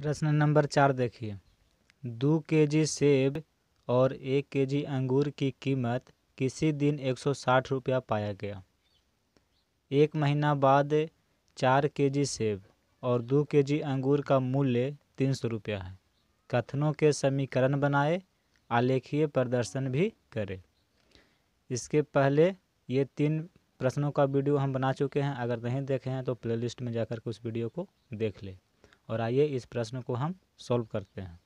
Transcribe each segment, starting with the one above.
प्रश्न नंबर चार देखिए दो के जी सेब और एक के जी अंगूर की कीमत किसी दिन एक सौ साठ रुपया पाया गया एक महीना बाद चार के जी सेब और दो के जी अंगूर का मूल्य तीन सौ रुपया है कथनों के समीकरण बनाए आलेखीय प्रदर्शन भी करें इसके पहले ये तीन प्रश्नों का वीडियो हम बना चुके हैं अगर नहीं देखे हैं तो प्लेलिस्ट में जाकर के उस वीडियो को देख लें और आइए इस प्रश्न को हम सॉल्व करते हैं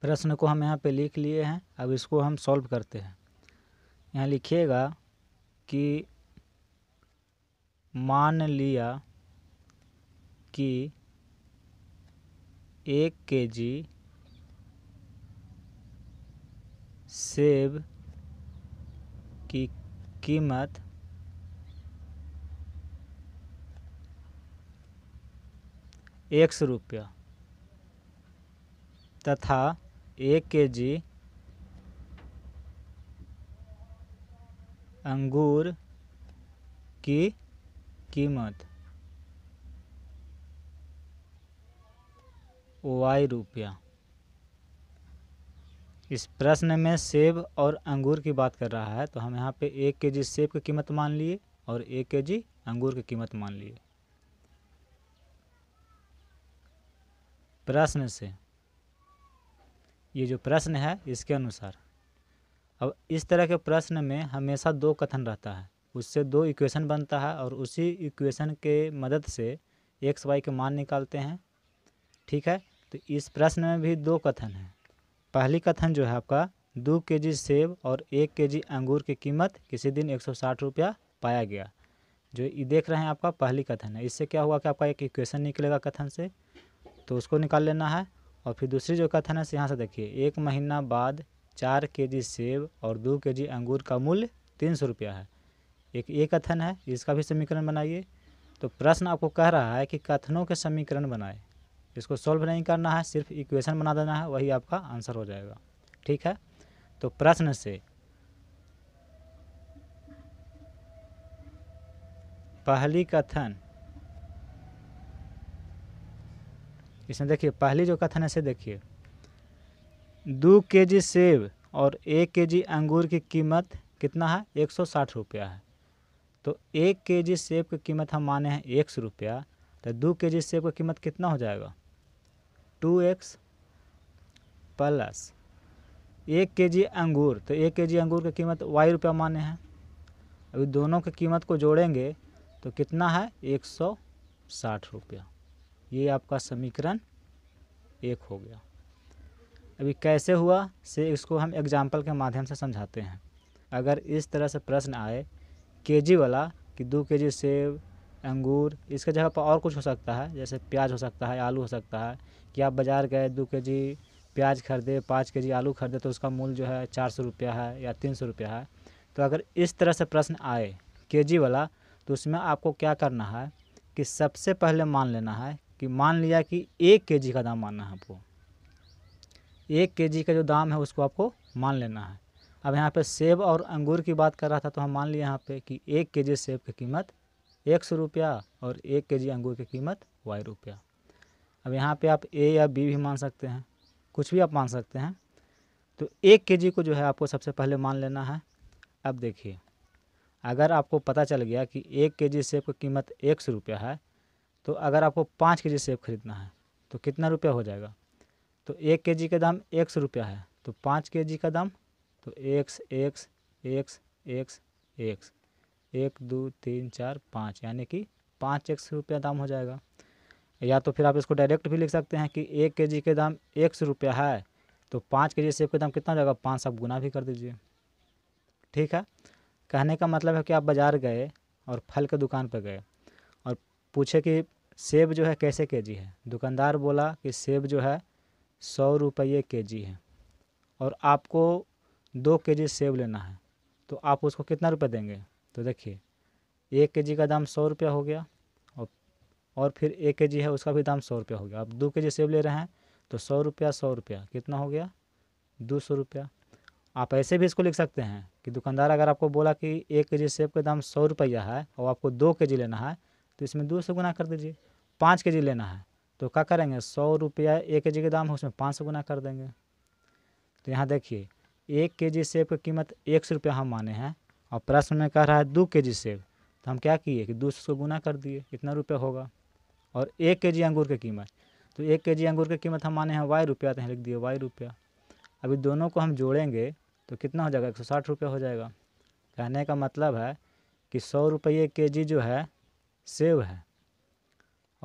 प्रश्न को हम यहाँ पे लिख लिए हैं अब इसको हम सॉल्व करते हैं यहाँ लिखिएगा कि मान लिया कि एक के जी सेब की कीमत एक सौ रुपया तथा एक के जी अंगूर की कीमत वाई रुपया इस प्रश्न में सेब और अंगूर की बात कर रहा है तो हम यहाँ पे एक के जी सेब की कीमत मान लिए और एक के जी अंगूर की कीमत मान लिए प्रश्न से ये जो प्रश्न है इसके अनुसार अब इस तरह के प्रश्न में हमेशा दो कथन रहता है उससे दो इक्वेशन बनता है और उसी इक्वेशन के मदद से एक्स वाई के मान निकालते हैं ठीक है तो इस प्रश्न में भी दो कथन है पहली कथन जो है आपका दो के जी सेब और एक के जी अंगूर की कीमत किसी दिन एक सौ साठ रुपया पाया गया जो ये देख रहे हैं आपका पहली कथन है इससे क्या हुआ कि आपका एक इक्वेशन निकलेगा कथन से तो उसको निकाल लेना है और फिर दूसरी जो कथन है यहाँ से देखिए एक महीना बाद चार के जी सेब और दो के जी अंगूर का मूल्य तीन सौ रुपया है एक ये कथन है इसका भी समीकरण बनाइए तो प्रश्न आपको कह रहा है कि कथनों के समीकरण बनाए इसको सॉल्व नहीं करना है सिर्फ इक्वेशन बना देना है वही आपका आंसर हो जाएगा ठीक है तो प्रश्न से पहली कथन इसमें देखिए पहली जो कथन है से देखिए दो के जी सेब और एक के जी अंगूर की कीमत कितना है एक सौ साठ रुपया है तो एक के जी सेब की कीमत हम माने हैं एक सौ रुपया तो दो के जी सेब की कीमत कितना हो जाएगा टू एक्स प्लस एक के जी अंगूर तो एक के जी अंगूर की कीमत वाई रुपया माने हैं अभी दोनों की कीमत को जोड़ेंगे तो कितना है एक सौ साठ रुपया ये आपका समीकरण एक हो गया अभी कैसे हुआ से इसको हम एग्जाम्पल के माध्यम से समझाते हैं अगर इस तरह से प्रश्न आए केजी वाला कि दो केजी सेब अंगूर इसके जगह पर और कुछ हो सकता है जैसे प्याज हो सकता है आलू हो सकता है कि आप बाज़ार गए दो के जी प्याज खरीदे पाँच के जी आलू खरीदे तो उसका मूल जो है चार सौ रुपया है या तीन सौ रुपया है तो अगर इस तरह से प्रश्न आए के जी वाला तो उसमें आपको क्या करना है कि सबसे पहले मान लेना है कि मान लिया कि एक के जी का दाम मानना है आपको एक के जी का जो दाम है उसको आपको मान लेना है अब यहाँ पे सेब और अंगूर की बात कर रहा था तो हम मान लिया यहाँ पे कि एक के जी सेब की कीमत एक सौ रुपया और एक के जी अंगूर की कीमत वाई रुपया अब यहाँ पे आप ए या बी भी मान सकते हैं कुछ भी आप मान सकते हैं तो एक के जी को जो है आपको सबसे पहले मान लेना है अब देखिए अगर आपको पता चल गया कि एक के जी सेब की कीमत एक सौ रुपया है तो अगर आपको पाँच के जी सेब खरीदना है तो कितना रुपया हो जाएगा तो एक के जी का दाम एक सौ रुपया है तो पाँच के जी का दाम तो x x x x x एक दो तीन चार पाँच यानी कि पाँच एक सौ रुपया दाम हो जाएगा या तो फिर आप इसको डायरेक्ट भी लिख सकते हैं कि एक के जी के दाम एक सौ रुपया है तो पाँच के जी सेब का दाम कितना हो जाएगा पाँच सौ गुना भी कर दीजिए ठीक है कहने का मतलब है कि आप बाज़ार गए और फल के दुकान पर गए और पूछे कि सेब जो है कैसे के जी है दुकानदार बोला कि सेब जो है सौ रुपये के जी है और आपको दो के जी सेब लेना है तो आप उसको कितना रुपये देंगे तो देखिए एक के जी का दाम सौ रुपया हो गया और और फिर एक के जी है उसका भी दाम सौ रुपया हो गया आप दो के जी सेब ले रहे हैं तो सौ रुपया सौ रुपया कितना हो गया दो सौ रुपया आप ऐसे भी इसको लिख सकते हैं कि दुकानदार अगर आपको बोला कि एक के जी सेब का दाम सौ रुपया है और आपको दो के जी लेना है तो इसमें दो सौ गुना कर दीजिए पाँच के जी लेना है तो क्या करेंगे सौ रुपया एक के जी का दाम है उसमें पाँच सौ गुना कर देंगे तो यहाँ देखिए एक के जी सेब की कीमत एक सौ रुपया हम माने हैं और प्रश्न में कह रहा है दो के जी सेब तो हम क्या किए कि दो सौ गुना कर दिए कितना रुपया होगा और एक के जी अंगूर की कीमत तो एक के जी अंगूर की कीमत हम माने हैं वाई रुपया तो यहाँ लिख दिए वाई रुपया अभी दोनों को हम जोड़ेंगे तो कितना हो जाएगा एक सौ साठ रुपया हो जाएगा कहने का मतलब है कि सौ रुपये के जी जो है सेब है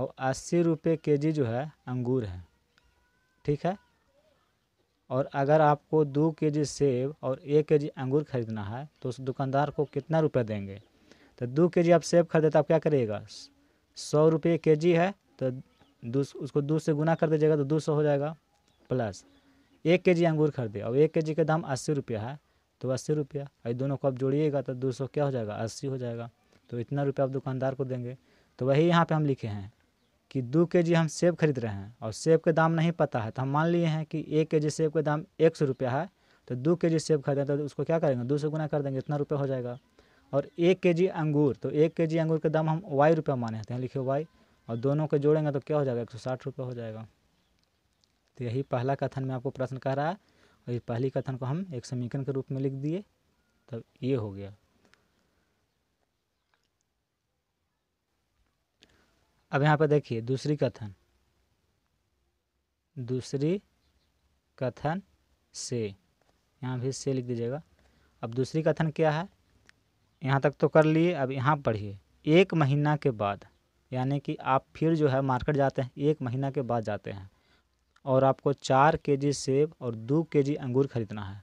और अस्सी रुपये के जी जो है अंगूर है ठीक है और अगर आपको दो के जी सेब और एक के जी अंगूर खरीदना है तो उस दुकानदार को कितना रुपए देंगे तो दो के जी आप सेब खरीदे तो आप क्या करिएगा सौ रुपये के जी है तो उसको दो से गुना कर दीजिएगा तो दो सौ हो जाएगा प्लस एक के जी अंगूर खरीदे और एक के जी का दाम अस्सी रुपया है तो अस्सी रुपया और दोनों को आप जोड़िएगा तो दो सौ क्या हो जाएगा अस्सी हो जाएगा तो इतना रुपया आप दुकानदार को देंगे तो वही यहाँ पे हम लिखे हैं कि दो के जी हम सेब खरीद रहे हैं और सेब के दाम नहीं पता है तो हम मान लिए हैं कि एक के जी सेब का दाम एक सौ रुपया है तो दो के जी सेब खरीदें तो उसको क्या करेंगे दो सौ गुना कर देंगे इतना रुपया हो जाएगा और एक के जी अंगूर तो एक के जी अंगूर का दाम हम वाई रुपये माने हैं तो यहाँ लिखे वाई और दोनों को जोड़ेंगे तो क्या हो जाएगा एक सौ साठ रुपये हो जाएगा तो यही पहला कथन में आपको प्रश्न कह रहा है और ये पहली कथन को हम एक समीकरण के रूप में लिख दिए तब तो ये हो गया अब यहाँ पर देखिए दूसरी कथन दूसरी कथन से यहाँ भी से लिख दीजिएगा अब दूसरी कथन क्या है यहाँ तक तो कर लिए अब यहाँ पढ़िए एक महीना के बाद यानी कि आप फिर जो है मार्केट जाते हैं एक महीना के बाद जाते हैं और आपको चार के जी सेब और दो के जी अंगूर खरीदना है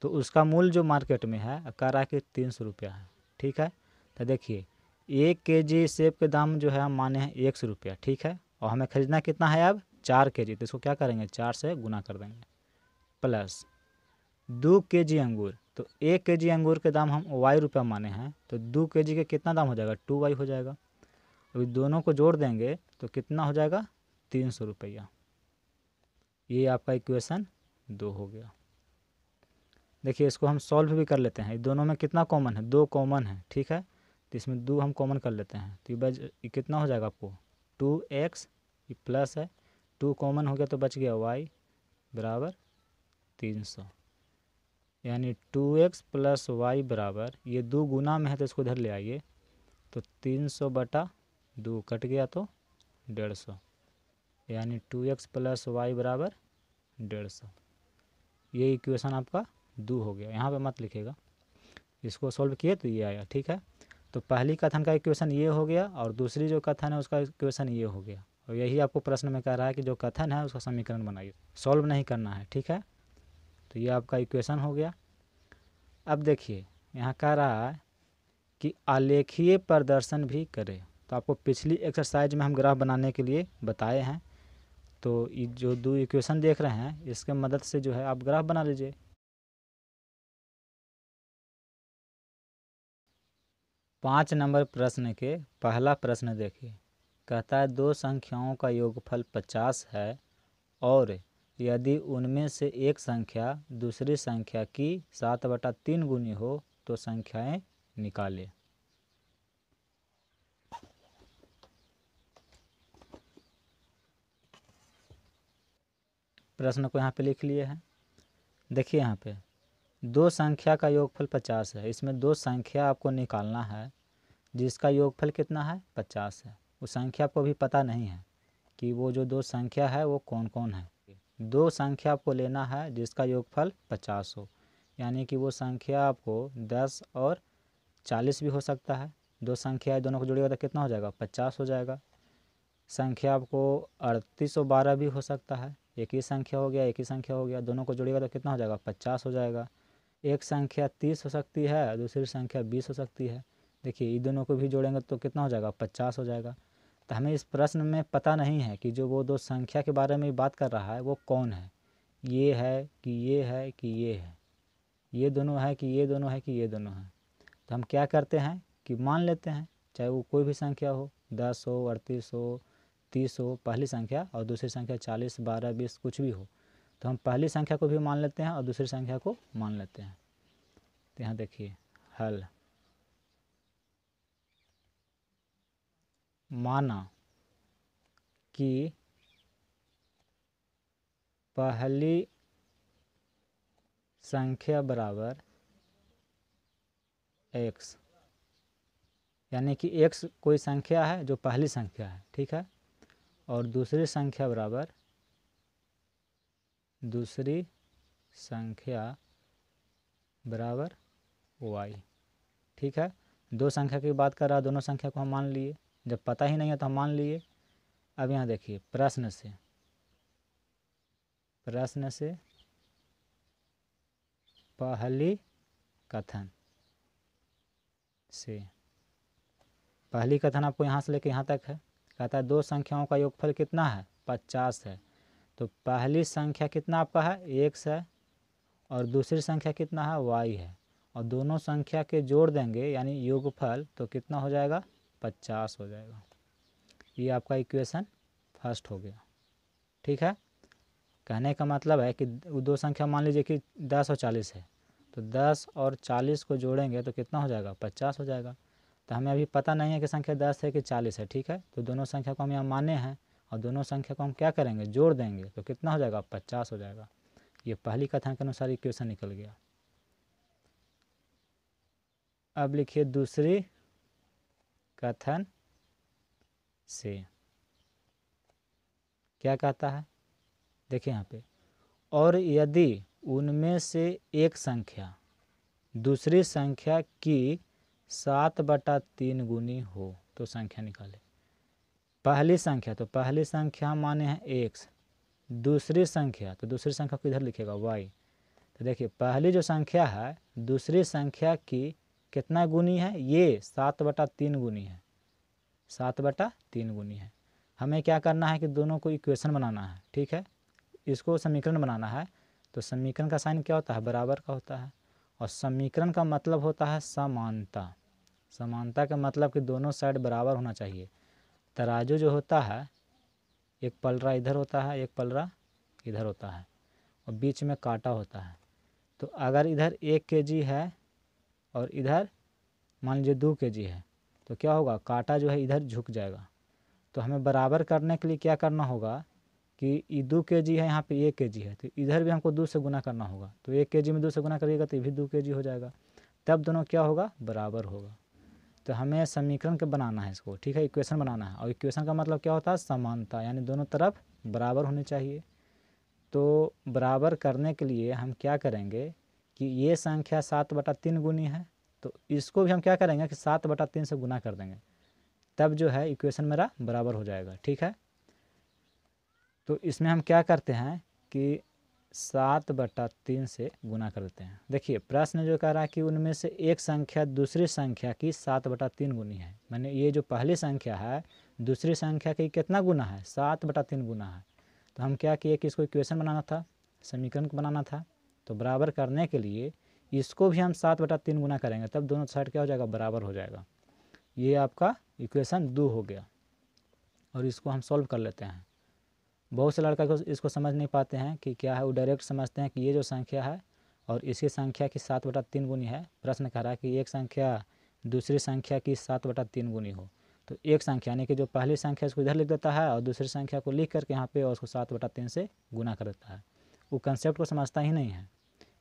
तो उसका मूल जो मार्केट में है कह रहा है कि तीन सौ रुपया है ठीक है तो देखिए एक के जी सेब के दाम जो है माने हैं एक सौ रुपया ठीक है और हमें खरीदना कितना है अब चार के जी तो इसको क्या करेंगे चार से गुना कर देंगे प्लस दो के जी अंगूर तो एक के जी अंगूर के दाम हम वाई रुपया माने हैं तो दो के जी का कितना दाम हो जाएगा टू वाई हो जाएगा अभी दोनों को जोड़ देंगे तो कितना हो जाएगा तीन सौ रुपया ये आपका इक्वेशन दो हो गया देखिए इसको हम सॉल्व भी कर लेते हैं दोनों में कितना कॉमन है दो कॉमन है ठीक है तो इसमें दो हम कॉमन कर लेते हैं तो ये बच ये कितना हो जाएगा आपको टू एक्स ये प्लस है टू कॉमन हो गया तो बच गया वाई बराबर तीन सौ यानी टू एक्स प्लस वाई बराबर ये दो गुना में है तो इसको इधर ले आइए तो तीन सौ बटा दो कट गया तो डेढ़ सौ यानी टू एक्स प्लस वाई बराबर डेढ़ सौ ये इक्वेशन आपका दो हो गया यहाँ पे मत लिखेगा इसको सॉल्व किए तो ये आया ठीक है तो पहली कथन का इक्वेशन ये हो गया और दूसरी जो कथन है उसका इक्वेशन ये हो गया और यही आपको प्रश्न में कह रहा है कि जो कथन है उसका समीकरण बनाइए सॉल्व नहीं करना है ठीक है तो ये आपका इक्वेशन हो गया अब देखिए यहाँ कह रहा है कि आलेखीय प्रदर्शन भी करे तो आपको पिछली एक्सरसाइज में हम ग्राफ बनाने के लिए बताए हैं तो ये जो दो इक्वेशन देख रहे हैं इसके मदद से जो है आप ग्राफ बना लीजिए पाँच नंबर प्रश्न के पहला प्रश्न देखिए कहता है दो संख्याओं का योगफल पचास है और यदि उनमें से एक संख्या दूसरी संख्या की सात बटा तीन गुनी हो तो संख्याएं निकाले प्रश्न को यहाँ पे लिख लिए हैं देखिए यहाँ पे दो संख्या का योगफल पचास है इसमें दो संख्या आपको निकालना है जिसका योगफल कितना है पचास है वो संख्या आपको अभी पता नहीं है कि वो जो दो संख्या है वो कौन कौन है दो संख्या आपको लेना है जिसका योगफल पचास हो यानी कि वो संख्या आपको दस और चालीस भी हो सकता है दो संख्या दोनों को जुड़ेगा तो कितना हो जाएगा पचास हो जाएगा संख्या आपको अड़तीस और बारह भी हो सकता है एक ही संख्या हो गया एक ही संख्या हो गया दोनों को जुड़ेगा तो कितना हो जाएगा पचास हो जाएगा एक संख्या तीस हो सकती है दूसरी संख्या बीस हो सकती है देखिए ये दोनों को भी जोड़ेंगे तो कितना हो जाएगा पचास हो जाएगा तो हमें इस प्रश्न में पता नहीं है कि जो वो दो संख्या के बारे में बात कर रहा है वो कौन है ये है कि ये है कि ये है ये दोनों है कि ये दोनों है कि ये दोनों है तो हम क्या करते हैं कि मान लेते हैं चाहे वो कोई भी संख्या हो दस हो अड़तीस हो तीस हो पहली संख्या और दूसरी संख्या चालीस बारह बीस कुछ भी हो तो हम पहली संख्या को भी मान लेते हैं और दूसरी संख्या को मान लेते हैं तो यहाँ देखिए हल माना कि पहली संख्या बराबर एक्स यानी कि एक्स कोई संख्या है जो पहली संख्या है ठीक है और दूसरी संख्या बराबर दूसरी संख्या बराबर वाई ठीक है दो संख्या की बात कर रहा है दोनों संख्या को हम मान लिए जब पता ही नहीं है तो हम मान लिए अब यहाँ देखिए प्रश्न से प्रश्न से पहली कथन से पहली कथन आपको यहाँ से लेकर यहाँ तक है कहता है दो संख्याओं का योगफल कितना है पचास है तो पहली संख्या कितना आपका है एक है और दूसरी संख्या कितना है वाई है और दोनों संख्या के जोड़ देंगे यानी योगफल तो कितना हो जाएगा पचास हो जाएगा ये आपका इक्वेशन फर्स्ट हो गया ठीक है कहने का मतलब है कि दो संख्या मान लीजिए कि दस और चालीस है तो दस और चालीस को जोड़ेंगे तो कितना हो जाएगा पचास हो जाएगा तो हमें अभी पता नहीं है कि संख्या दस है कि चालीस है ठीक है तो दोनों संख्या को हम यहाँ माने हैं और दोनों संख्या को हम क्या करेंगे जोड़ देंगे तो कितना हो जाएगा पचास हो जाएगा ये पहली कथा के अनुसार इक्वेशन निकल गया अब लिखिए दूसरी कथन से क्या कहता है देखिए यहाँ पे और यदि उनमें से एक संख्या दूसरी संख्या की सात बटा तीन गुनी हो तो संख्या निकाले पहली संख्या तो पहली संख्या माने हैं एक्स दूसरी संख्या तो दूसरी संख्या को इधर लिखेगा वाई तो देखिए पहली जो संख्या है दूसरी संख्या की कितना गुनी है ये सात बटा तीन गुनी है सात बटा तीन गुनी है हमें क्या करना है कि दोनों को इक्वेशन बनाना है ठीक है इसको समीकरण बनाना है तो समीकरण का साइन क्या होता है बराबर का होता है और समीकरण का मतलब होता है समानता समानता का मतलब कि दोनों साइड बराबर होना चाहिए तराजू जो होता है एक पलरा इधर होता है एक पलरा इधर होता है और बीच में काटा होता है तो अगर इधर एक के जी है और इधर मान लीजिए दो के जी है तो क्या होगा कांटा जो है इधर झुक जाएगा तो हमें बराबर करने के लिए क्या करना होगा कि ये दो के जी है यहाँ पे एक के जी है तो इधर भी हमको दो से गुना करना होगा तो एक के जी में दो से गुना करिएगा तो ये भी दो के जी हो जाएगा तब दोनों क्या होगा बराबर होगा तो हमें समीकरण के बनाना है इसको ठीक है इक्वेशन बनाना है और इक्वेशन का मतलब क्या होता है समानता यानी दोनों तरफ बराबर होने चाहिए तो बराबर करने के लिए हम क्या करेंगे कि ये संख्या सात बटा तीन गुनी है तो इसको भी हम क्या करेंगे कि सात बटा तीन से गुना कर देंगे तब जो है इक्वेशन मेरा बराबर हो जाएगा ठीक है तो इसमें हम क्या करते हैं कि सात बटा तीन से गुना कर देते हैं देखिए प्रश्न जो कह रहा है कि उनमें से एक संख्या दूसरी संख्या की सात बटा तीन गुनी है मैंने ये जो पहली संख्या है दूसरी संख्या की कितना गुना है सात बटा तीन गुना है तो हम क्या किए कि इसको इक्वेशन बनाना था समीकरण बनाना था तो बराबर करने के लिए इसको भी हम सात बटा तीन गुना करेंगे तब दोनों साइड क्या हो जाएगा बराबर हो जाएगा ये आपका इक्वेशन दो हो गया और इसको हम सॉल्व कर लेते हैं बहुत से लड़का इसको समझ नहीं पाते हैं कि क्या है वो डायरेक्ट समझते हैं कि ये जो संख्या है और इसी संख्या की सात बटा तीन गुनी है प्रश्न कह रहा है कि एक संख्या दूसरी संख्या की सात बटा तीन गुनी हो तो एक संख्या यानी कि जो पहली संख्या इसको इधर लिख देता है और दूसरी संख्या को लिख करके यहाँ पे और उसको सात बटा तीन से गुना कर देता है वो कंसेप्ट को समझता ही नहीं है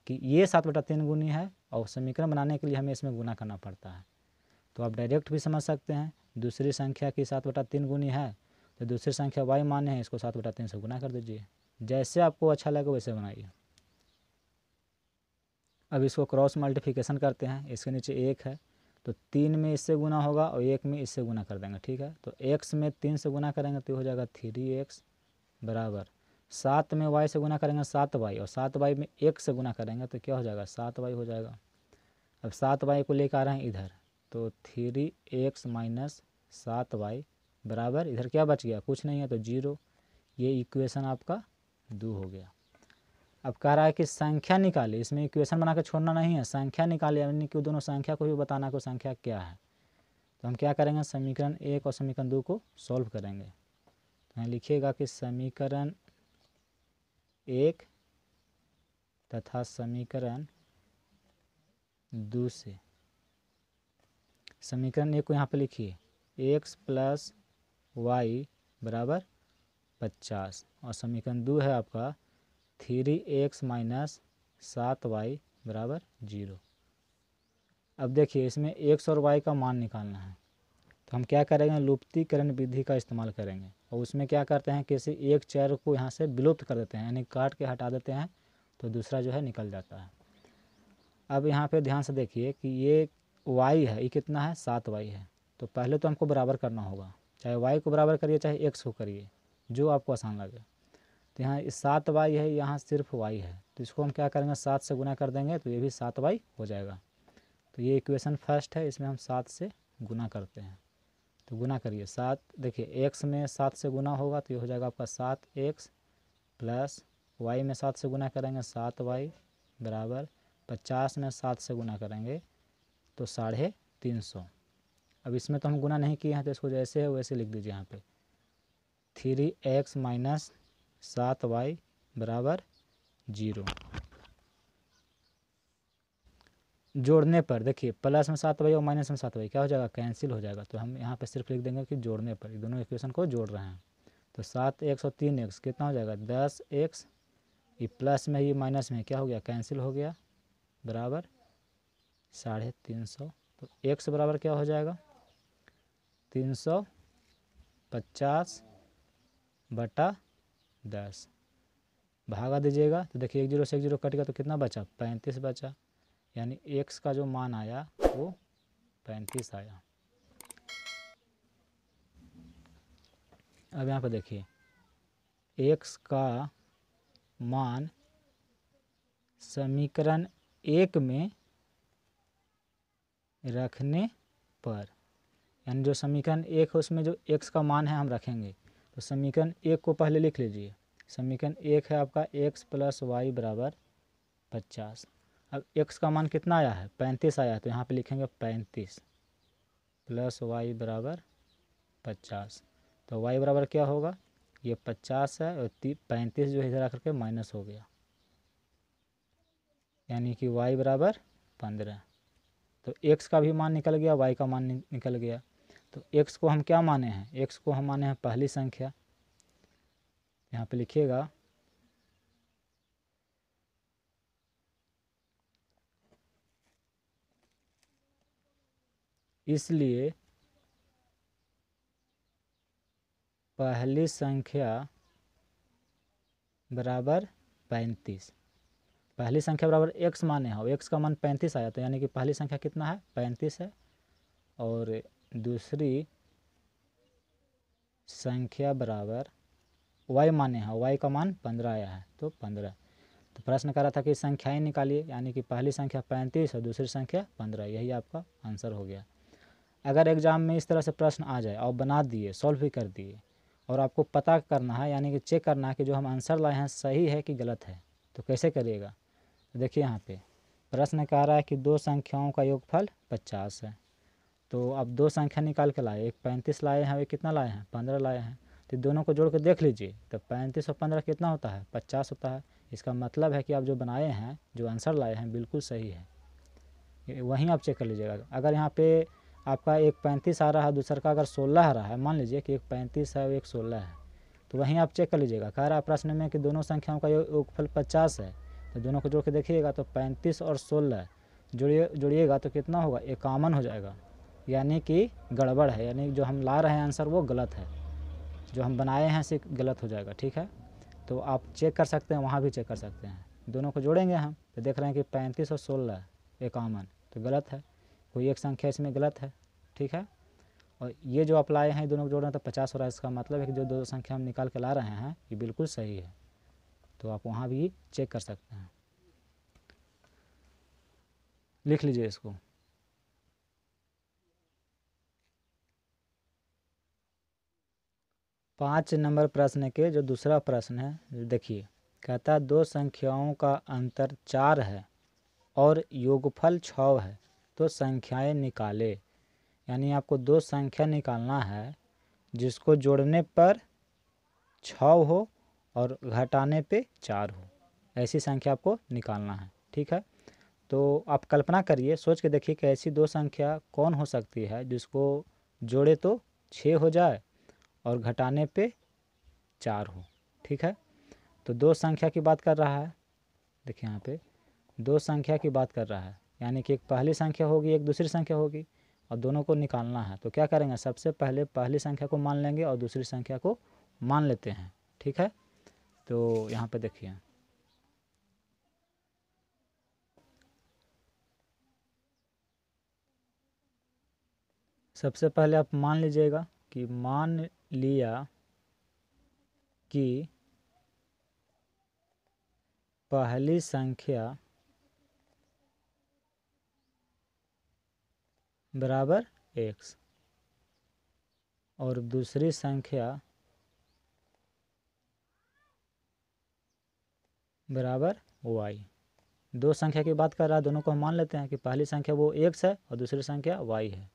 कि ये सात बटा तीन गुनी है और समीकरण बनाने के लिए हमें इसमें गुना करना पड़ता है तो आप डायरेक्ट भी समझ सकते हैं दूसरी संख्या की सात बटा तीन गुनी है तो दूसरी संख्या वाई मान्य है इसको सात बटा तीन से गुना कर दीजिए जैसे आपको अच्छा लगे वैसे बनाइए अब इसको क्रॉस मल्टीफिकेशन करते हैं इसके नीचे एक है तो तीन में इससे गुना होगा और एक में इससे गुना कर देंगे ठीक है तो एक्स में तीन से गुना करेंगे तो हो जाएगा थ्री एक्स बराबर सात में वाई से गुना करेंगे सात वाई और सात वाई में एक से गुना करेंगे तो क्या हो जाएगा सात वाई हो जाएगा अब सात वाई को लेकर आ रहे हैं इधर तो थ्री एक्स माइनस सात वाई बराबर इधर क्या बच गया कुछ नहीं है तो जीरो ये इक्वेशन आपका दो हो गया अब कह रहा है कि संख्या निकाली इसमें इक्वेशन बना के छोड़ना नहीं है संख्या निकाली यानी कि दोनों संख्या को भी बताना को संख्या क्या है तो हम क्या करेंगे समीकरण एक और समीकरण दो को सॉल्व करेंगे तो यहाँ लिखिएगा कि समीकरण एक तथा समीकरण दो से समीकरण एक को यहाँ पर लिखिए x प्लस वाई बराबर पचास और समीकरण दो है आपका थ्री एक्स माइनस सात वाई बराबर जीरो अब देखिए इसमें एक्स और वाई का मान निकालना है तो हम क्या करेंगे लुप्तीकरण विधि का इस्तेमाल करेंगे और उसमें क्या करते हैं किसी एक चेयर को यहाँ से विलुप्त कर देते हैं यानी काट के हटा देते हैं तो दूसरा जो है निकल जाता है अब यहाँ पे ध्यान से देखिए कि ये वाई है ये कितना है सात वाई है तो पहले तो हमको बराबर करना होगा चाहे वाई को बराबर करिए चाहे एक्स को करिए जो आपको आसान लगे तो यहाँ सात वाई है यहाँ सिर्फ वाई है तो इसको हम क्या करेंगे सात से गुना कर देंगे तो ये भी सात वाई हो जाएगा तो ये इक्वेशन फर्स्ट है इसमें हम सात से गुना करते हैं तो गुना करिए सात देखिए एक्स में सात से गुना होगा तो ये हो जाएगा आपका सात एक्स प्लस वाई में सात से गुना करेंगे सात वाई बराबर पचास में सात से गुना करेंगे तो साढ़े तीन सौ अब इसमें तो हम गुना नहीं किए हैं तो इसको जैसे है वैसे लिख दीजिए यहाँ पे थ्री एक्स माइनस सात वाई बराबर जीरो जोड़ने पर देखिए प्लस में सात भाई और माइनस में सात भाई क्या हो जाएगा कैंसिल हो जाएगा तो हम यहाँ पर सिर्फ लिख देंगे कि जोड़ने पर दोनों इक्वेशन को जोड़ रहे हैं तो सात एक्स और तीन एक्स कितना हो जाएगा दस एक्स ये प्लस में ये माइनस में क्या हो गया कैंसिल हो गया बराबर साढ़े तीन सौ तो एक्स बराबर क्या हो जाएगा तीन सौ पचास बटा दस भागा दीजिएगा तो देखिए एक जीरो से एक जीरो कट गया तो कितना बचा पैंतीस बचा यानी एक्स का जो मान आया वो पैंतीस आया अब यहाँ पर देखिए x का मान समीकरण एक में रखने पर यानी जो समीकरण एक है उसमें जो एक्स का मान है हम रखेंगे तो समीकरण एक को पहले लिख लीजिए समीकरण एक है आपका एक्स प्लस वाई बराबर पचास अब एक्स का मान कितना आया है पैंतीस आया है तो यहाँ पे लिखेंगे पैंतीस प्लस वाई बराबर पचास तो वाई बराबर क्या होगा ये पचास है और पैंतीस जो इधर आकर के माइनस हो गया यानी कि वाई बराबर पंद्रह तो एक्स का भी मान निकल गया वाई का मान निकल गया तो एक्स को हम क्या माने हैं एक्स को हम माने हैं पहली संख्या यहाँ पे लिखिएगा इसलिए पहली संख्या बराबर पैंतीस पहली संख्या बराबर एक्स माने हो एक्स का मान पैंतीस आया तो यानी कि पहली संख्या कितना है पैंतीस है और दूसरी संख्या बराबर वाई माने हो वाई का मान पंद्रह आया है तो पंद्रह तो प्रश्न रहा था कि संख्याएं निकालिए यानी कि पहली संख्या पैंतीस और दूसरी संख्या पंद्रह यही आपका आंसर हो गया अगर एग्ज़ाम में इस तरह से प्रश्न आ जाए और बना दिए सॉल्व भी कर दिए और आपको पता करना है यानी कि चेक करना है कि जो हम आंसर लाए हैं सही है कि गलत है तो कैसे करिएगा तो देखिए यहाँ पे प्रश्न कह रहा है कि दो संख्याओं का योगफल पचास है तो आप दो संख्या निकाल के लाए एक पैंतीस लाए हैं एक कितना लाए हैं पंद्रह लाए हैं तो दोनों को जोड़ के देख लीजिए तो पैंतीस और पंद्रह कितना होता है पचास होता है इसका मतलब है कि आप जो बनाए हैं जो आंसर लाए हैं बिल्कुल सही है वहीं आप चेक कर लीजिएगा अगर यहाँ पे आपका एक पैंतीस आ रहा है दूसर का अगर सोलह आ रहा है मान लीजिए कि एक पैंतीस है और एक सोलह है तो वहीं आप चेक कर लीजिएगा कह रहा है प्रश्न में कि दोनों संख्याओं का फल पचास है तो दोनों को जोड़ के देखिएगा तो पैंतीस और सोलह जुड़िए जुड़िएगा तो कितना होगा इक्यावन हो जाएगा यानी कि गड़बड़ है यानी जो हम ला रहे हैं आंसर वो गलत है जो हम बनाए हैं से गलत हो जाएगा ठीक है तो आप चेक कर सकते हैं वहाँ भी चेक कर सकते हैं दोनों को जोड़ेंगे हम तो देख रहे हैं कि पैंतीस और सोलह इक्यावन तो गलत है कोई एक संख्या इसमें गलत है ठीक है और ये जो अप्लाई हैं दोनों को जोड़ना तो पचास हो रहा है इसका मतलब है कि जो दो संख्या हम निकाल के ला रहे हैं ये बिल्कुल सही है तो आप वहाँ भी चेक कर सकते हैं लिख लीजिए इसको पांच नंबर प्रश्न के जो दूसरा प्रश्न है देखिए कहता दो संख्याओं का अंतर चार है और योगफल छ है तो संख्याएं निकाले यानी आपको दो संख्या निकालना है जिसको जोड़ने पर छ हो और घटाने पे चार हो ऐसी संख्या आपको निकालना है ठीक है तो आप कल्पना करिए सोच के देखिए कि ऐसी दो संख्या कौन हो सकती है जिसको जोड़े तो छः हो जाए और घटाने पे चार हो ठीक है तो दो संख्या की बात कर रहा है देखिए यहाँ पे दो संख्या की बात कर रहा है यानी कि एक पहली संख्या होगी एक दूसरी संख्या होगी और दोनों को निकालना है तो क्या करेंगे सबसे पहले पहली संख्या को मान लेंगे और दूसरी संख्या को मान लेते हैं ठीक है तो यहाँ पर देखिए सबसे पहले आप मान लीजिएगा कि मान लिया कि पहली संख्या बराबर एक्स और दूसरी संख्या बराबर वाई दो संख्या की बात कर रहा है दोनों को हम मान लेते हैं कि पहली संख्या वो एक्स है और दूसरी संख्या वाई है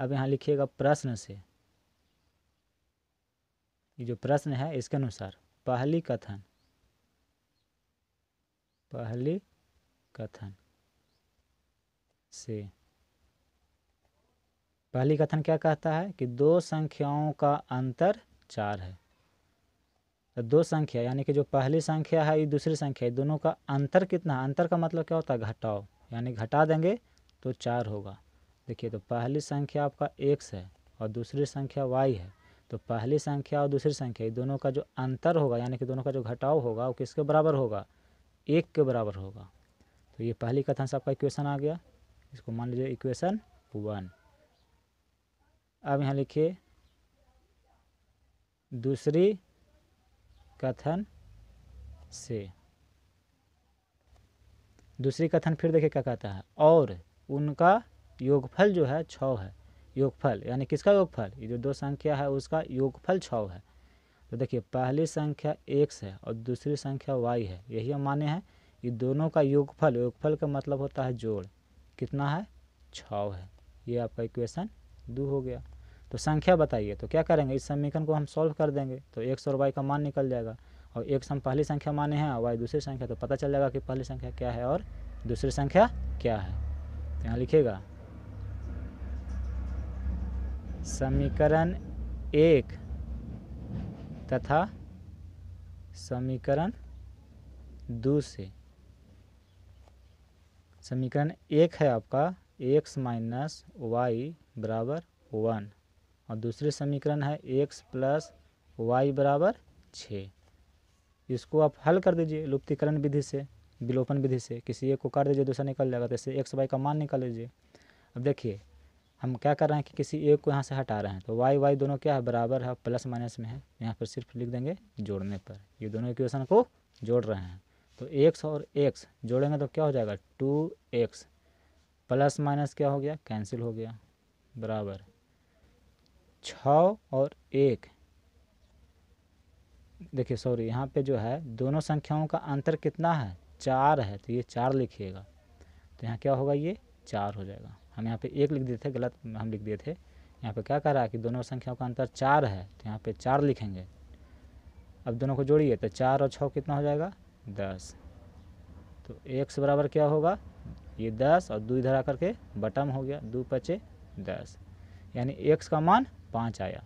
अब यहाँ लिखिएगा प्रश्न से ये जो प्रश्न है इसके अनुसार पहली कथन पहली कथन से पहली कथन क्या कहता है कि दो संख्याओं का अंतर चार है तो दो संख्या यानी कि जो पहली संख्या है ये दूसरी संख्या है दोनों का अंतर कितना है अंतर का मतलब क्या होता है घटाओ यानी घटा देंगे तो चार होगा देखिए तो पहली संख्या आपका एक्स है और दूसरी संख्या वाई है तो पहली संख्या और दूसरी संख्या ये दोनों का जो अंतर होगा यानी कि दोनों का जो घटाव होगा वो किसके बराबर होगा एक के बराबर होगा तो ये पहली कथन से आपका इक्वेशन आ गया इसको मान लीजिए इक्वेशन वन अब यहाँ लिखिए दूसरी कथन से दूसरी कथन फिर देखिए क्या कहता है और उनका योगफल जो है छ है योगफल यानी किसका योगफल ये जो दो संख्या है उसका योगफल छ है तो देखिए पहली संख्या एक्स है और दूसरी संख्या वाई है यही हम माने हैं ये दोनों का योगफल योगफल का मतलब होता है जोड़ कितना है छ है ये आपका इक्वेशन दो हो गया तो संख्या बताइए तो क्या करेंगे इस समीकरण को हम सॉल्व कर देंगे तो एक और वाई का मान निकल जाएगा और एक हम पहली संख्या माने हैं और वाई दूसरी संख्या तो पता चल जाएगा कि पहली संख्या क्या है और दूसरी संख्या क्या है तो यहाँ लिखिएगा समीकरण एक तथा समीकरण दो से समीकरण एक है आपका एक्स माइनस वाई बराबर वन और दूसरे समीकरण है एक्स प्लस वाई बराबर छः इसको आप हल कर दीजिए लुप्तिकरण विधि से विलोपन विधि से किसी एक को कर दीजिए दूसरा निकल जाएगा तो इससे एक्स वाई का मान निकाल लीजिए अब देखिए हम क्या कर रहे हैं कि किसी एक को यहाँ से हटा रहे हैं तो वाई वाई दोनों क्या है बराबर है प्लस माइनस में है यहाँ पर सिर्फ लिख देंगे जोड़ने पर ये दोनों इक्वेशन को जोड़ रहे हैं तो एक्स और एक्स जोड़ेंगे तो क्या हो जाएगा टू एक्स प्लस माइनस क्या हो गया कैंसिल हो गया बराबर छ और एक देखिए सॉरी यहाँ पे जो है दोनों संख्याओं का अंतर कितना है चार है तो ये चार लिखिएगा तो यहाँ क्या होगा ये चार हो जाएगा हम यहाँ पे एक लिख दिए थे गलत हम लिख दिए थे यहाँ पे क्या कह रहा है कि दोनों संख्याओं का अंतर चार है तो यहाँ पे चार लिखेंगे अब दोनों को जोड़िए तो चार और छः कितना हो जाएगा दस तो एक से बराबर क्या होगा ये दस और दो इधर आ करके बटम हो गया दो पचे दस यानी एक्स का मान पाँच आया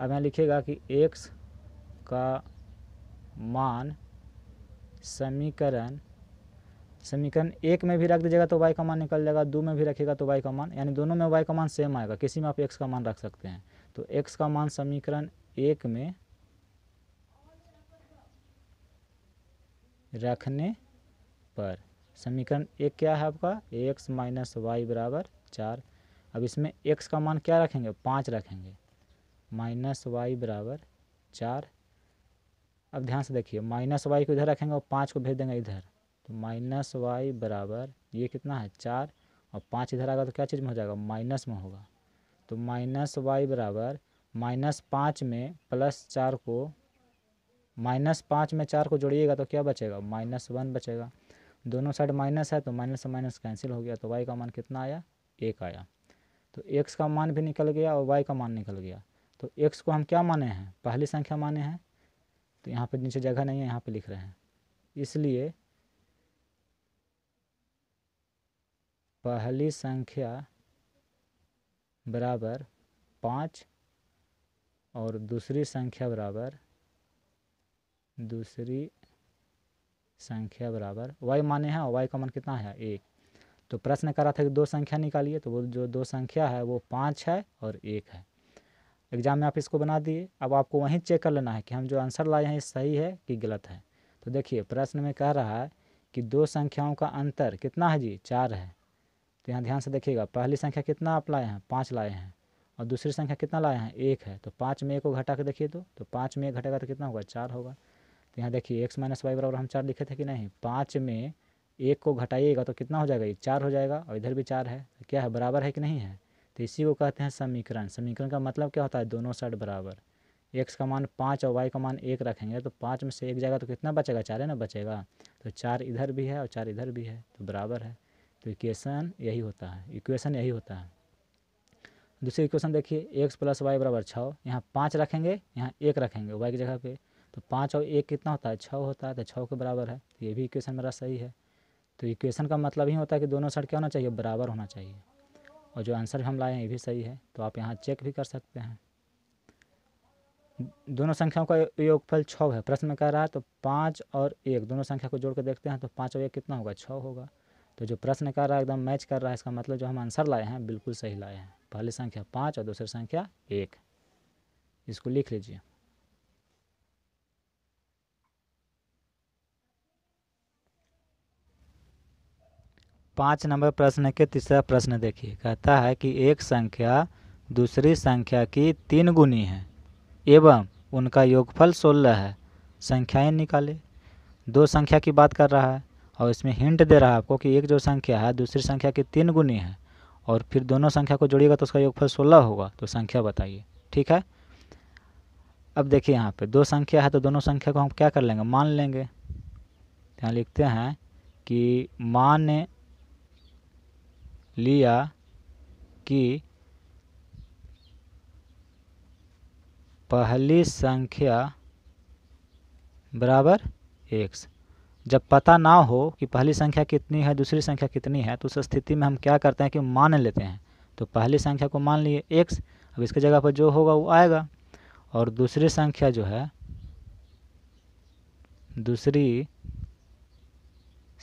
अब यहाँ लिखेगा कि एक्स का मान समीकरण समीकरण एक में भी रख दीजिएगा तो वाई का मान निकल जाएगा दो में भी रखेगा तो वाई का मान यानी दोनों में वाई का मान सेम आएगा किसी में आप एक्स का मान रख सकते हैं तो एक्स का मान समीकरण एक में रखने पर समीकरण एक क्या है आपका एक्स माइनस वाई बराबर चार अब इसमें एक्स का मान क्या रखेंगे पाँच रखेंगे माइनस वाई बराबर चार अब ध्यान से देखिए माइनस वाई को इधर रखेंगे और पाँच को भेज देंगे इधर तो माइनस वाई बराबर ये कितना है चार और पाँच इधर आएगा तो क्या चीज़ में हो जाएगा माइनस में होगा तो माइनस वाई बराबर माइनस पाँच में प्लस चार को माइनस पाँच में चार को जोड़िएगा तो क्या बचेगा माइनस वन बचेगा दोनों साइड माइनस है तो माइनस से माइनस कैंसिल हो गया तो वाई का मान कितना आया एक आया तो एक्स का मान भी निकल गया और वाई का मान निकल गया तो एक्स को हम क्या माने हैं पहली संख्या माने हैं तो यहाँ पर नीचे जगह नहीं है यहाँ पर लिख रहे हैं इसलिए पहली संख्या बराबर पाँच और दूसरी संख्या बराबर दूसरी संख्या बराबर वाई माने हैं और वाई का मान कितना है एक तो प्रश्न करा था कि दो संख्या निकालिए तो वो जो दो संख्या है वो पाँच है और एक है एग्ज़ाम में आप इसको बना दिए अब आपको वहीं चेक कर लेना है कि हम जो आंसर लाए हैं सही है कि गलत है तो देखिए प्रश्न में कह रहा है कि दो संख्याओं का अंतर कितना है जी चार है तो यहाँ ध्यान से देखिएगा पहली संख्या कितना आप लाए हैं पाँच लाए हैं और दूसरी संख्या कितना लाए हैं एक है तो पाँच में एक को घटा के देखिए तो तो पाँच में एक घटेगा तो कितना होगा चार होगा तो यहाँ देखिए एक्स माइनस वाई बराबर हम चार लिखे थे कि नहीं पाँच में एक को घटाइएगा तो कितना हो जाएगा ये चार हो जाएगा और इधर भी चार है क्या है बराबर है कि नहीं है तो इसी को कहते हैं समीकरण समीकरण का मतलब क्या होता है दोनों साइड बराबर एक्स का मान पाँच और वाई का मान एक रखेंगे तो पाँच में से एक जाएगा तो कितना बचेगा चार है ना बचेगा तो चार इधर भी है और चार इधर भी है तो बराबर है तो इक्वेशन यही होता है इक्वेशन यही होता है दूसरी इक्वेशन देखिए एक्स प्लस वाई बराबर छः यहाँ पाँच रखेंगे यहाँ एक रखेंगे वाई की जगह पर तो पाँच और एक कितना होता है छः होता है तो छः के बराबर है तो ये भी इक्वेशन मेरा सही है तो इक्वेशन का मतलब ही होता है कि दोनों साइड क्या होना चाहिए बराबर होना चाहिए और जो आंसर हम लाए हैं ये भी सही है तो आप यहाँ चेक भी कर सकते हैं दोनों संख्याओं का योगफल छः है प्रश्न में कह रहा है तो पाँच और एक दोनों संख्या को जोड़ कर देखते हैं तो पाँच और एक कितना होगा छः होगा तो जो प्रश्न कह रहा है एकदम मैच कर रहा है इसका मतलब जो हम आंसर लाए हैं बिल्कुल सही लाए हैं पहली संख्या पाँच और दूसरी संख्या एक इसको लिख लीजिए पाँच नंबर प्रश्न के तीसरा प्रश्न देखिए कहता है कि एक संख्या दूसरी संख्या की तीन गुनी है एवं उनका योगफल सोलह है संख्याएं निकाले दो संख्या की बात कर रहा है और इसमें हिंट दे रहा है आपको कि एक जो संख्या है दूसरी संख्या की तीन गुनी है और फिर दोनों संख्या को जोड़िएगा तो उसका योगफल सोलह होगा तो संख्या बताइए ठीक है अब देखिए यहाँ पर दो संख्या है तो दोनों संख्या को हम क्या कर लेंगे मान लेंगे यहाँ लिखते हैं कि मान लिया कि पहली संख्या बराबर एक्स जब पता ना हो कि पहली संख्या कितनी है दूसरी संख्या कितनी है तो उस स्थिति में हम क्या करते हैं कि मान लेते हैं तो पहली संख्या को मान लिए एक्स अब इसकी जगह पर जो होगा वो आएगा और दूसरी संख्या जो है दूसरी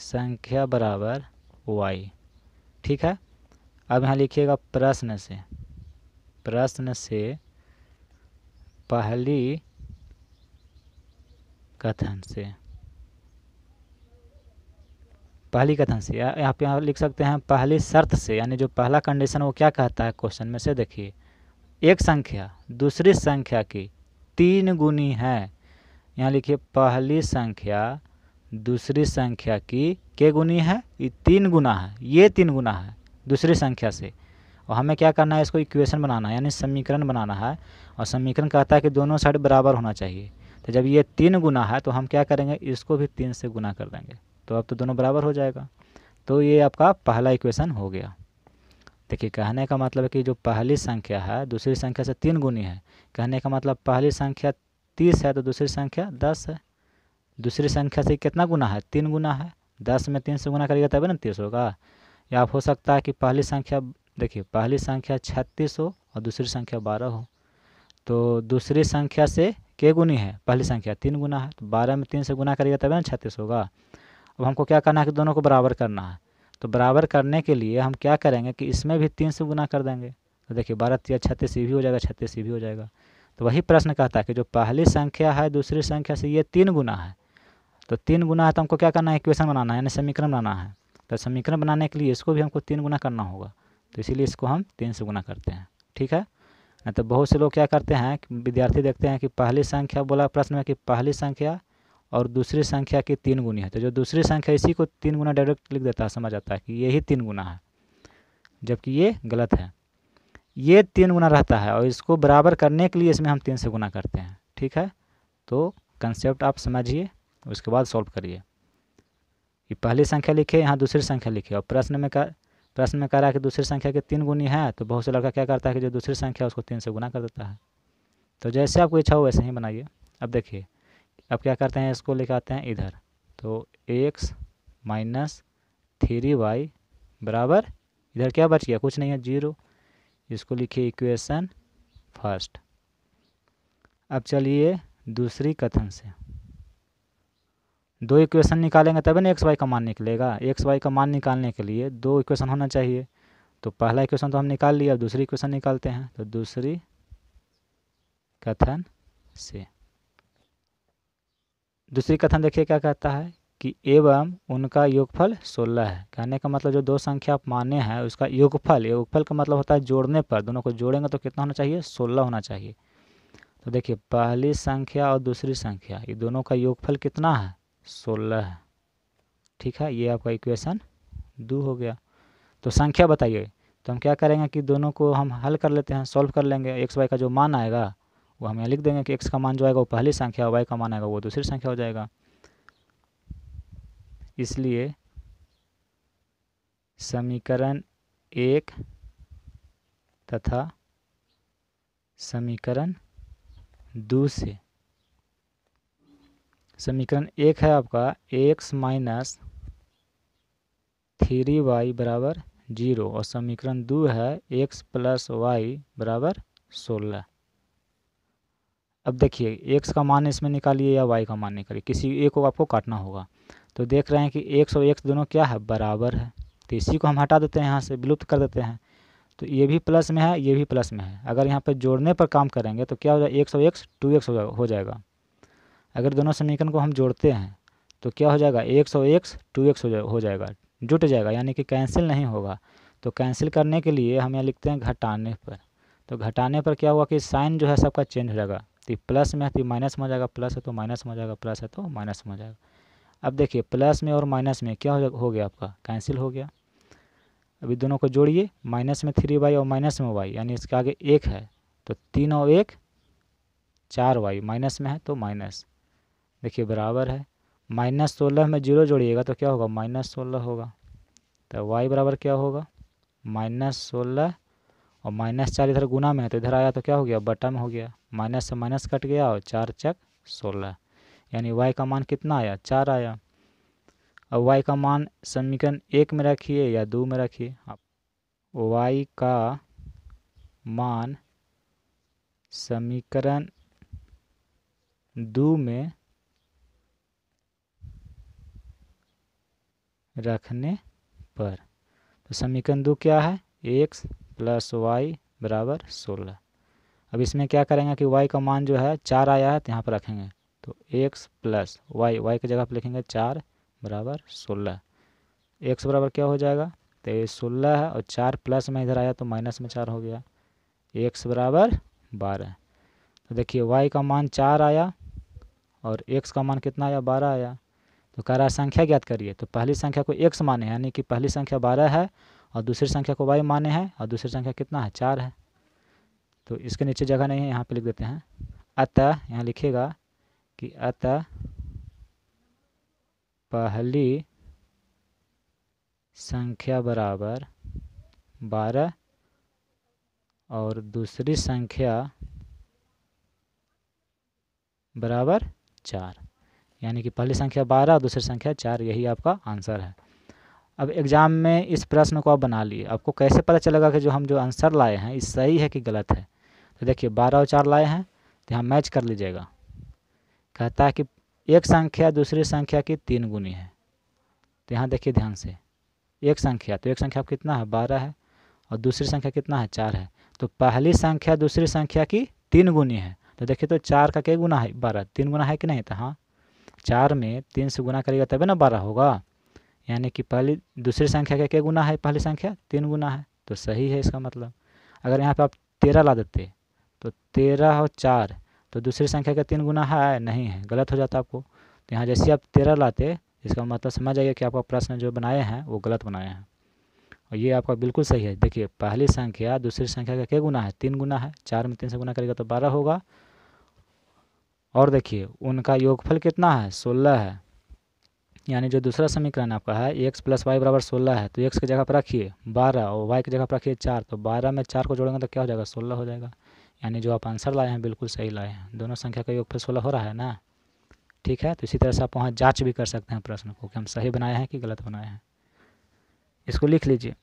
संख्या बराबर वाई ठीक है अब यहाँ लिखिएगा प्रश्न से प्रश्न से पहली कथन से पहली कथन से यहाँ पे यहाँ लिख सकते हैं पहली शर्त से यानी जो पहला कंडीशन वो क्या कहता है क्वेश्चन में से देखिए एक संख्या दूसरी संख्या की तीन गुनी है यहाँ लिखिए पहली संख्या दूसरी संख्या की के गुनी है ये तीन गुना है ये तीन गुना है दूसरी संख्या से और हमें क्या करना है इसको इक्वेशन बनाना है यानी समीकरण बनाना है और समीकरण कहता है कि दोनों साइड बराबर होना चाहिए तो जब ये तीन गुना है तो हम क्या करेंगे इसको भी तीन से गुना कर देंगे तो अब तो दोनों बराबर हो जाएगा तो ये आपका पहला इक्वेशन हो गया देखिए कहने का मतलब कि जो पहली संख्या है दूसरी संख्या से तीन गुनी है कहने का मतलब पहली संख्या तीस है तो दूसरी संख्या दस है दूसरी संख्या से कितना गुना है तीन गुना है दस में तीन से गुना करिएगा तभी ना तीस होगा या हो सकता है कि पहली संख्या देखिए पहली संख्या छत्तीस हो और दूसरी संख्या बारह हो तो दूसरी संख्या से के गुनी है पहली संख्या तीन गुना है तो बारह में तीन से गुना करेगा तभी ना छत्तीस होगा अब हमको क्या करना है कि दोनों को बराबर करना है तो बराबर करने के लिए हम क्या करेंगे कि इसमें भी तीन से गुना कर देंगे तो देखिए बारह तीस छत्तीस ये भी हो जाएगा छत्तीस ये भी हो जाएगा तो वही प्रश्न कहता है कि जो पहली संख्या है दूसरी संख्या से ये तीन गुना है तो तीन गुना है तो हमको क्या करना है इक्वेशन बनाना है यानी समीकरण बनाना है तो समीकरण बनाने के लिए इसको भी हमको तीन गुना करना होगा तो इसीलिए इसको हम तीन से गुना करते हैं ठीक है नहीं तो बहुत से लोग क्या करते हैं विद्यार्थी देखते हैं कि पहली संख्या बोला प्रश्न में कि पहली संख्या और दूसरी संख्या की तीन गुनी है तो जो दूसरी संख्या इसी को तीन गुना डायरेक्ट लिख देता है समझ आता है कि यही तीन गुना है जबकि ये गलत है ये तीन गुना रहता है और इसको बराबर करने के लिए इसमें हम तीन से गुना करते हैं ठीक है तो कंसेप्ट आप समझिए उसके बाद सॉल्व करिए ये पहली संख्या लिखे यहाँ दूसरी संख्या लिखे और प्रश्न में का प्रश्न में कह रहा है कि दूसरी संख्या के तीन गुनी है तो बहुत से लड़का क्या करता है कि जो दूसरी संख्या उसको तीन से गुना कर देता है तो जैसे आपको इच्छा हो वैसे ही बनाइए अब देखिए अब क्या करते हैं इसको लेकर आते हैं इधर तो एक्स माइनस थ्री वाई बराबर इधर क्या बच गया कुछ नहीं है जीरो इसको लिखिए इक्वेशन फर्स्ट अब चलिए दूसरी कथन से दो इक्वेशन निकालेंगे तभी ना एक्स वाई का मान निकलेगा एक्स वाई का मान निकालने के लिए दो इक्वेशन होना चाहिए तो पहला इक्वेशन तो हम निकाल लिया अब दूसरी इक्वेशन निकालते हैं तो दूसरी कथन से दूसरी कथन देखिए क्या कहता है कि एवं उनका योगफल सोलह है कहने का मतलब जो दो संख्या आप माने हैं उसका योगफल योगफल का मतलब होता है जोड़ने पर दोनों को जोड़ेंगे तो कितना होना चाहिए सोलह होना चाहिए तो देखिए पहली संख्या और दूसरी संख्या ये दोनों का योगफल कितना है सोलह ठीक है ये आपका इक्वेशन दो हो गया तो संख्या बताइए तो हम क्या करेंगे कि दोनों को हम हल कर लेते हैं सॉल्व कर लेंगे एक्स वाई का जो मान आएगा वो हम यहाँ लिख देंगे कि एक्स का मान जो आएगा वो पहली संख्या वाई का मान आएगा वो दूसरी संख्या हो जाएगा इसलिए समीकरण एक तथा समीकरण दो से समीकरण एक है आपका एक्स माइनस थ्री वाई बराबर जीरो और समीकरण दो है एक्स प्लस वाई बराबर सोलह अब देखिए एक्स का मान इसमें निकालिए या वाई का मान निकालिए किसी एक को आपको काटना होगा तो देख रहे हैं कि एक्स और एक्स दोनों क्या है बराबर है तो इसी को हम हटा देते हैं यहाँ से विलुप्त कर देते हैं तो ये भी प्लस में है ये भी प्लस में है अगर यहाँ पर जोड़ने पर काम करेंगे तो क्या हो जाएगा एक सौ एक्स टू एक्स हो जाएगा अगर दोनों समीकरण को हम जोड़ते हैं तो क्या हो जाएगा एक सौ एक्स टू एक्स हो जाएगा जुट जाएगा यानी कि कैंसिल नहीं होगा तो कैंसिल करने के लिए हम यहाँ लिखते हैं घटाने पर तो घटाने पर क्या हुआ कि साइन जो है सबका चेंज हो जाएगा तो प्लस में है तो माइनस में हो जाएगा प्लस है तो माइनस में हो जाएगा प्लस है तो माइनस में हो जाएगा अब देखिए प्लस में और माइनस में क्या हो गया आपका कैंसिल हो गया अभी दोनों को जोड़िए माइनस में थ्री वाई और माइनस में वाई यानी इसके आगे एक है तो तीन और एक चार वाई माइनस में है तो माइनस देखिए बराबर है माइनस सोलह में जीरो जोड़िएगा तो क्या होगा माइनस सोलह होगा तो वाई बराबर क्या होगा माइनस सोलह और माइनस चार इधर गुना में है तो इधर आया तो क्या हो गया बटा में हो गया माइनस से माइनस कट गया और चार चक सोलह यानी वाई का मान कितना आया चार आया अब वाई का मान समीकरण एक में रखिए या दो में रखिए आप हाँ। वाई का मान समीकरण दो में रखने पर तो समीकरण दो क्या है x प्लस वाई बराबर सोलह अब इसमें क्या करेंगे कि वाई का मान जो है चार आया है तो यहाँ पर रखेंगे तो x प्लस वाई वाई की जगह पर लिखेंगे चार बराबर सोलह एक्स बराबर क्या हो जाएगा तो ये सोलह है और चार प्लस में इधर आया तो माइनस में चार हो गया एक्स बराबर बारह तो देखिए वाई का मान चार आया और x का मान कितना आया बारह आया तो कह रहा है संख्या ज्ञात करिए तो पहली संख्या को एक माने यानी कि पहली संख्या बारह है और दूसरी संख्या को वाई माने हैं और दूसरी संख्या कितना है चार है तो इसके नीचे जगह नहीं है यहाँ पे लिख देते हैं अतः यहाँ लिखिएगा कि अतः पहली संख्या बराबर बारह और दूसरी संख्या बराबर चार यानी कि पहली संख्या बारह दूसरी संख्या चार यही आपका आंसर है अब एग्ज़ाम में इस प्रश्न को आप बना लिए आपको कैसे पता चलेगा कि जो हम जो आंसर लाए हैं ये सही है कि गलत है तो देखिए बारह और चार लाए हैं तो यहाँ मैच कर लीजिएगा कहता है कि एक संख्या दूसरी संख्या की तीन गुनी है तो यहाँ देखिए ध्यान से एक संख्या तो एक संख्या आप कितना है बारह है और दूसरी संख्या कितना है चार है तो पहली संख्या दूसरी संख्या की तीन गुनी है तो देखिए तो चार का क्या गुना है बारह तीन गुना है कि नहीं तो हाँ चार में तीन से गुना करेगा तभी ना बारह होगा यानी कि पहली दूसरी संख्या का क्या गुना है पहली संख्या तीन गुना है तो सही है इसका मतलब अगर यहाँ पे आप तेरह ला देते तो तेरह और चार तो दूसरी संख्या का तीन गुना है नहीं है गलत हो जाता आपको तो यहाँ जैसे आप तेरह लाते इसका मतलब समझ आइए कि आपका प्रश्न जो बनाए हैं वो गलत बनाए हैं और ये आपका बिल्कुल सही है देखिए पहली संख्या दूसरी संख्या का क्या गुना है तीन गुना है चार में तीन से गुना करेगा तो बारह होगा और देखिए उनका योगफल कितना है सोलह है यानी जो दूसरा समीकरण आपका है एक्स प्लस वाई बराबर सोलह है तो एक्स की जगह पर रखिए बारह और वाई की जगह पर रखिए चार तो बारह में चार को जोड़ेंगे तो क्या हो जाएगा सोलह हो जाएगा यानी जो आप आंसर लाए हैं बिल्कुल सही लाए हैं दोनों संख्या का योगफल सोलह हो रहा है ना ठीक है तो इसी तरह से आप वहाँ जाँच भी कर सकते हैं प्रश्न को कि हम सही बनाए हैं कि गलत बनाए हैं इसको लिख लीजिए